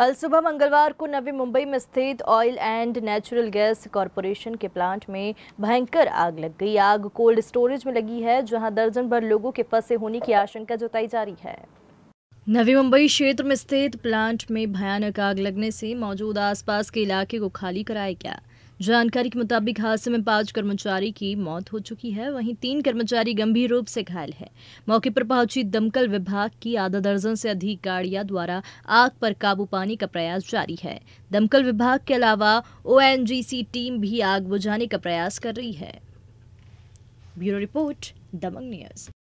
अल सुबह मंगलवार को नवी मुंबई में स्थित Oil and Natural Gas Corporation के प्लांट में भयंकर आग लग गई आग कोल्ड स्टोरेज में लगी है जहां दर्जन भर लोगों के फंसे होने की आशंका जताई जा रही है नवी मुंबई क्षेत्र में स्थित प्लांट में भयानक आग लगने से मौजूद आसपास के इलाके को खाली कराया गया जानकारी के मुताबिक हादसे में पांच कर्मचारी की मौत हो चुकी है वहीं तीन कर्मचारी गंभीर रूप से घायल है मौके पर पहुंची दमकल विभाग की आधा दर्जन से अधिक गाड़ियां द्वारा आग पर काबू पाने का प्रयास जारी है दमकल विभाग के अलावा ओ टीम भी आग बुझाने का प्रयास कर रही है ब्यूरो रिपोर्ट दमंग न्यूज